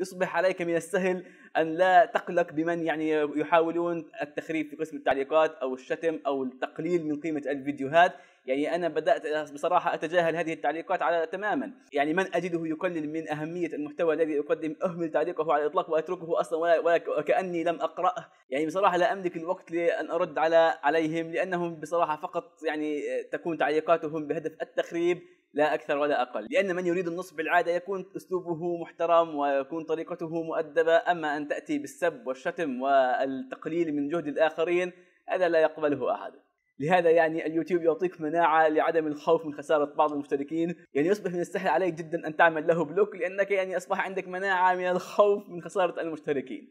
يصبح عليك من السهل ان لا تقلق بمن يعني يحاولون التخريب في قسم التعليقات او الشتم او التقليل من قيمه الفيديوهات يعني انا بدات بصراحه اتجاهل هذه التعليقات على تماما يعني من اجده يقلل من اهميه المحتوى الذي اقدم اهمل تعليقه على الاطلاق واتركه اصلا ولا, ولا وكاني لم اقراه يعني بصراحه لا املك الوقت لان ارد على عليهم لانهم بصراحه فقط يعني تكون تعليقاتهم بهدف التخريب لا أكثر ولا أقل لأن من يريد النصب بالعادة يكون أسلوبه محترم ويكون طريقته مؤدبة أما أن تأتي بالسب والشتم والتقليل من جهد الآخرين هذا لا يقبله أحد لهذا يعني اليوتيوب يعطيك مناعة لعدم الخوف من خسارة بعض المشتركين يعني يصبح من السهل عليك جدا أن تعمل له بلوك لأنك يعني أصبح عندك مناعة من الخوف من خسارة المشتركين